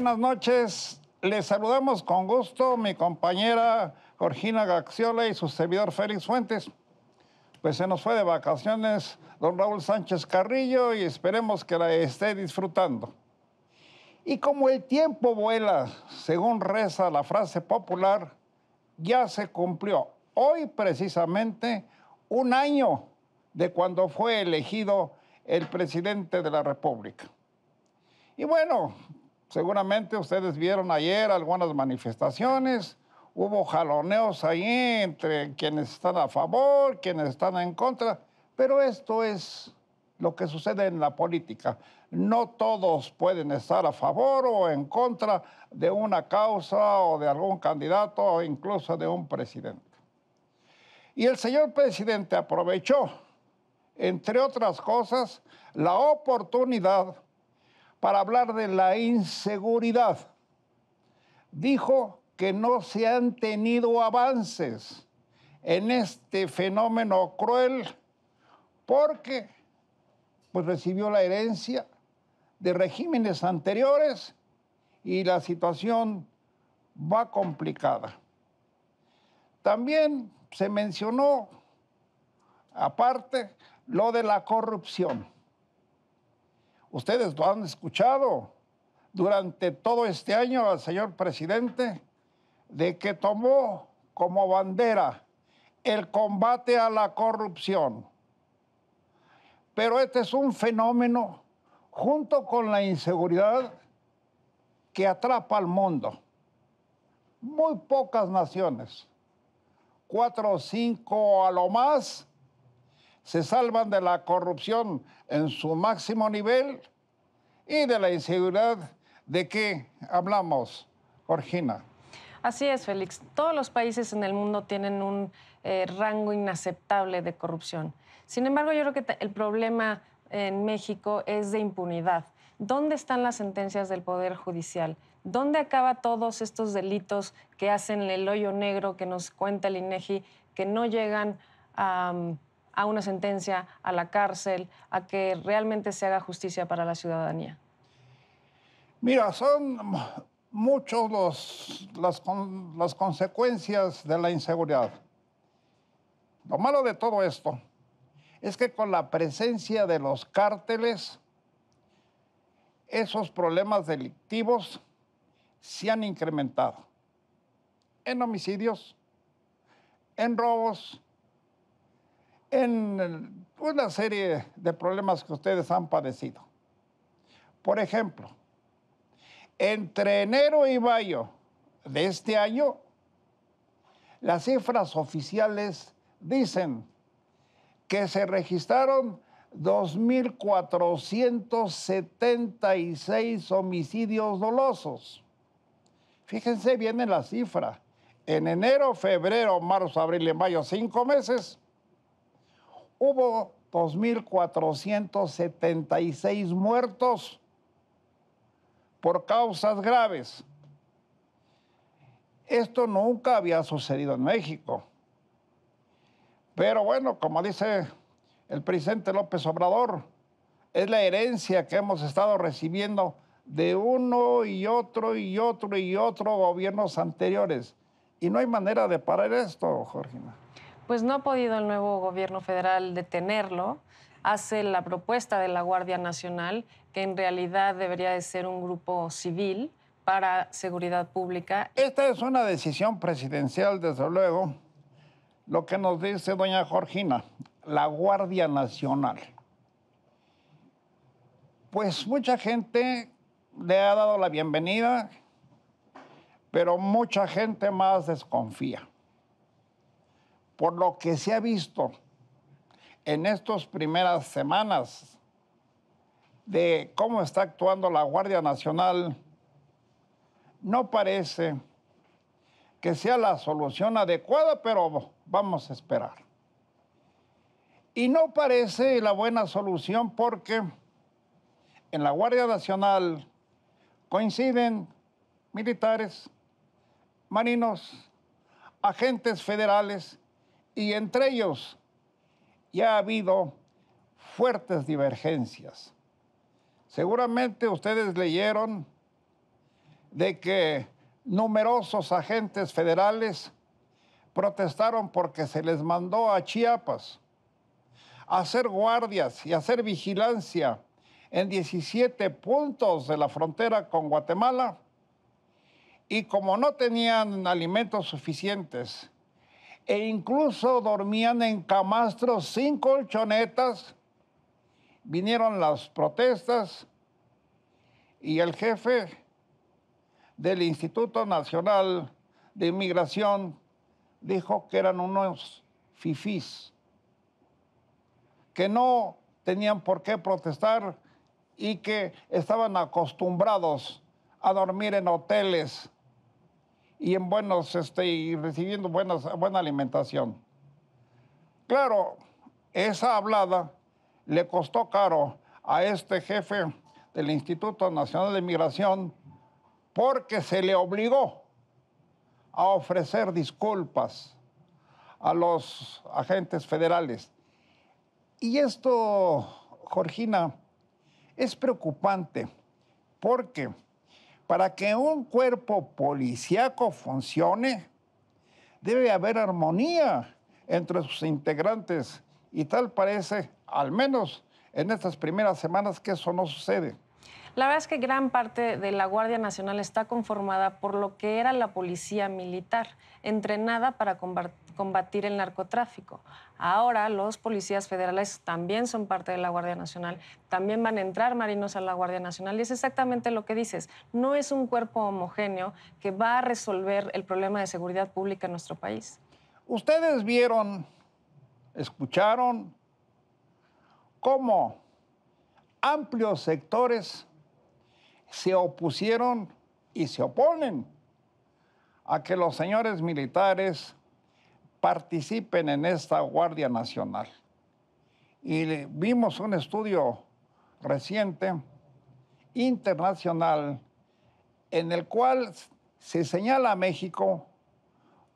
Buenas noches. Les saludamos con gusto mi compañera Jorgina Gaxiola y su servidor Félix Fuentes. Pues se nos fue de vacaciones don Raúl Sánchez Carrillo y esperemos que la esté disfrutando. Y como el tiempo vuela, según reza la frase popular, ya se cumplió hoy precisamente un año de cuando fue elegido el presidente de la República. Y bueno, Seguramente ustedes vieron ayer algunas manifestaciones, hubo jaloneos ahí entre quienes están a favor, quienes están en contra, pero esto es lo que sucede en la política. No todos pueden estar a favor o en contra de una causa o de algún candidato o incluso de un presidente. Y el señor presidente aprovechó, entre otras cosas, la oportunidad para hablar de la inseguridad. Dijo que no se han tenido avances en este fenómeno cruel porque pues recibió la herencia de regímenes anteriores y la situación va complicada. También se mencionó aparte lo de la corrupción. Ustedes lo han escuchado durante todo este año al señor presidente de que tomó como bandera el combate a la corrupción. Pero este es un fenómeno junto con la inseguridad que atrapa al mundo. Muy pocas naciones, cuatro o cinco a lo más, se salvan de la corrupción en su máximo nivel y de la inseguridad de que hablamos, Jorgina. Así es, Félix. Todos los países en el mundo tienen un eh, rango inaceptable de corrupción. Sin embargo, yo creo que el problema en México es de impunidad. ¿Dónde están las sentencias del Poder Judicial? ¿Dónde acaba todos estos delitos que hacen el hoyo negro que nos cuenta el INEGI, e que no llegan a a una sentencia, a la cárcel, a que realmente se haga justicia para la ciudadanía? Mira, son muchos las, las consecuencias de la inseguridad. Lo malo de todo esto es que con la presencia de los cárteles, esos problemas delictivos se han incrementado en homicidios, en robos, en una serie de problemas que ustedes han padecido. Por ejemplo, entre enero y mayo de este año, las cifras oficiales dicen que se registraron 2.476 homicidios dolosos. Fíjense bien en la cifra. En enero, febrero, marzo, abril y mayo, cinco meses, hubo 2.476 muertos por causas graves. Esto nunca había sucedido en México. Pero bueno, como dice el presidente López Obrador, es la herencia que hemos estado recibiendo de uno y otro y otro y otro gobiernos anteriores. Y no hay manera de parar esto, Jorgina pues no ha podido el nuevo gobierno federal detenerlo. Hace la propuesta de la Guardia Nacional, que en realidad debería de ser un grupo civil para seguridad pública. Esta es una decisión presidencial, desde luego. Lo que nos dice doña Jorgina, la Guardia Nacional. Pues mucha gente le ha dado la bienvenida, pero mucha gente más desconfía. Por lo que se ha visto en estas primeras semanas de cómo está actuando la Guardia Nacional, no parece que sea la solución adecuada, pero vamos a esperar. Y no parece la buena solución porque en la Guardia Nacional coinciden militares, marinos, agentes federales y entre ellos ya ha habido fuertes divergencias. Seguramente ustedes leyeron de que numerosos agentes federales protestaron porque se les mandó a Chiapas a hacer guardias y a hacer vigilancia en 17 puntos de la frontera con Guatemala y como no tenían alimentos suficientes e incluso dormían en camastros sin colchonetas. Vinieron las protestas y el jefe del Instituto Nacional de Inmigración dijo que eran unos fifís, que no tenían por qué protestar y que estaban acostumbrados a dormir en hoteles y en buenos, este, recibiendo buenas, buena alimentación. Claro, esa hablada le costó caro a este jefe del Instituto Nacional de Migración porque se le obligó a ofrecer disculpas a los agentes federales. Y esto, Jorgina, es preocupante porque para que un cuerpo policíaco funcione, debe haber armonía entre sus integrantes y tal parece, al menos en estas primeras semanas, que eso no sucede. La verdad es que gran parte de la Guardia Nacional está conformada por lo que era la policía militar, entrenada para combatir el narcotráfico. Ahora los policías federales también son parte de la Guardia Nacional, también van a entrar marinos a la Guardia Nacional y es exactamente lo que dices, no es un cuerpo homogéneo que va a resolver el problema de seguridad pública en nuestro país. Ustedes vieron, escucharon cómo amplios sectores se opusieron y se oponen a que los señores militares participen en esta Guardia Nacional. Y vimos un estudio reciente internacional en el cual se señala a México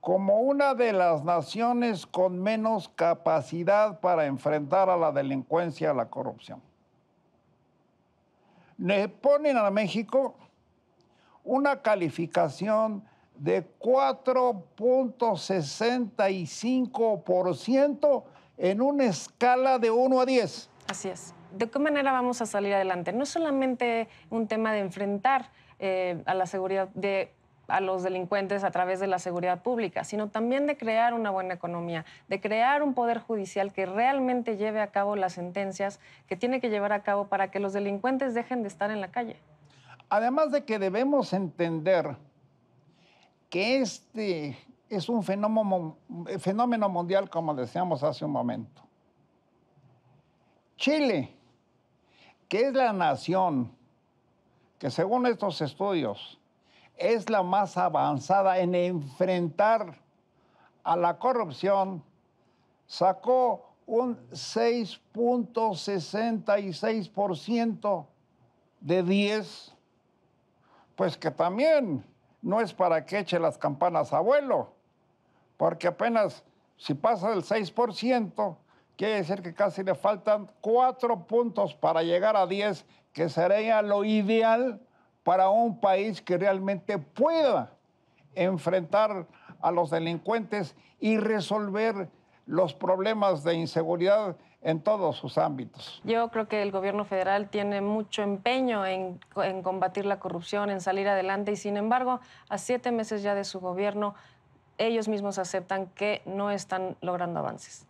como una de las naciones con menos capacidad para enfrentar a la delincuencia y a la corrupción le ponen a México una calificación de 4.65% en una escala de 1 a 10. Así es. ¿De qué manera vamos a salir adelante? No es solamente un tema de enfrentar eh, a la seguridad, de a los delincuentes a través de la seguridad pública, sino también de crear una buena economía, de crear un poder judicial que realmente lleve a cabo las sentencias que tiene que llevar a cabo para que los delincuentes dejen de estar en la calle. Además de que debemos entender que este es un fenómeno, fenómeno mundial, como decíamos hace un momento. Chile, que es la nación que según estos estudios, es la más avanzada en enfrentar a la corrupción, sacó un 6.66% de 10, pues que también no es para que eche las campanas a vuelo, porque apenas si pasa del 6%, quiere decir que casi le faltan 4 puntos para llegar a 10, que sería lo ideal para un país que realmente pueda enfrentar a los delincuentes y resolver los problemas de inseguridad en todos sus ámbitos. Yo creo que el gobierno federal tiene mucho empeño en, combatir la corrupción, en salir adelante y sin embargo, a siete meses ya de su gobierno, ellos mismos aceptan que no están logrando avances.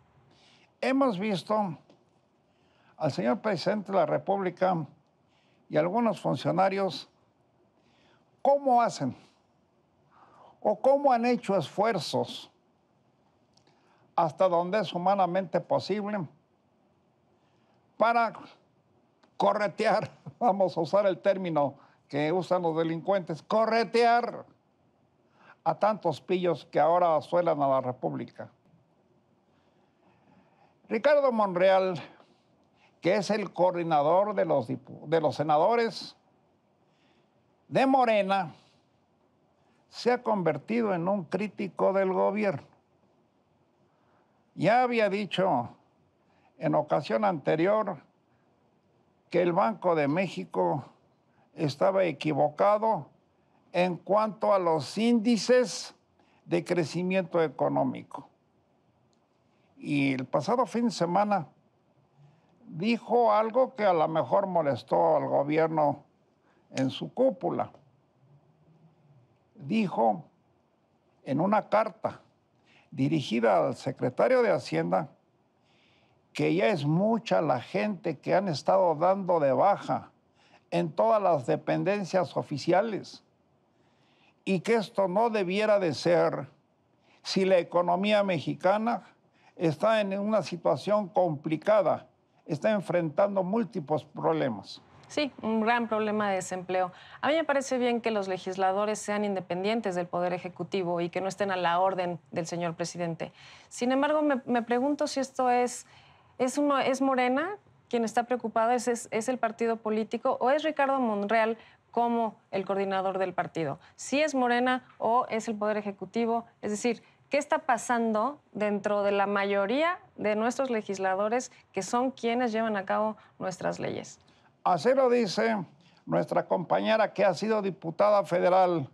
Hemos visto al señor presidente de la República y algunos funcionarios ¿Cómo hacen? ¿O cómo han hecho esfuerzos hasta donde es humanamente posible para corretear, vamos a usar el término que usan los delincuentes, corretear a tantos pillos que ahora suelan a la República. Ricardo Monreal, que es el coordinador de los, de los senadores de Morena se ha convertido en un crítico del gobierno. Ya había dicho en ocasión anterior que el Banco de México estaba equivocado en cuanto a los índices de crecimiento económico. Y el pasado fin de semana dijo algo que a lo mejor molestó al gobierno en su cúpula, dijo en una carta dirigida al secretario de Hacienda que ya es mucha la gente que han estado dando de baja en todas las dependencias oficiales y que esto no debiera de ser si la economía mexicana está en una situación complicada, está enfrentando múltiples problemas. Sí, un gran problema de desempleo. A mí me parece bien que los legisladores sean independientes del Poder Ejecutivo y que no estén a la orden del señor presidente. Sin embargo, me, pregunto si esto es, es, uno, es Morena quien está preocupado, es el partido político o es Ricardo Monreal como el coordinador del partido. Si es Morena o es el Poder Ejecutivo, es decir, ¿Qué está pasando dentro de la mayoría de nuestros legisladores que son quienes llevan a cabo nuestras leyes? Así lo dice nuestra compañera que ha sido diputada federal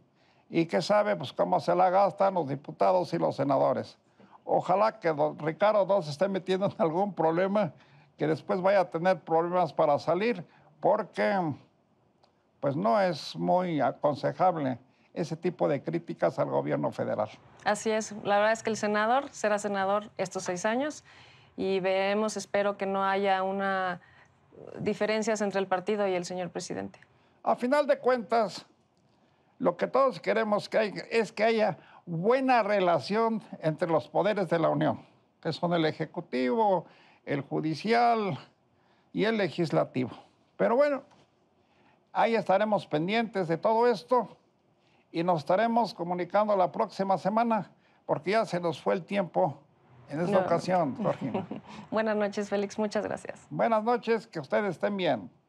y que sabe pues, cómo se la gastan los diputados y los senadores. Ojalá que Ricardo II se esté metiendo en algún problema, que después vaya a tener problemas para salir, porque pues no es muy aconsejable ese tipo de críticas al gobierno federal. Así es, la verdad es que el senador será senador estos seis años y vemos, espero que no haya una diferencias entre el partido y el señor presidente? A final de cuentas, lo que todos queremos que hay, es que haya buena relación entre los poderes de la Unión, que son el Ejecutivo, el Judicial y el Legislativo. Pero bueno, ahí estaremos pendientes de todo esto y nos estaremos comunicando la próxima semana porque ya se nos fue el tiempo en esta ocasión, Jorge. Buenas noches, Félix. Muchas gracias. Buenas noches, que ustedes estén bien.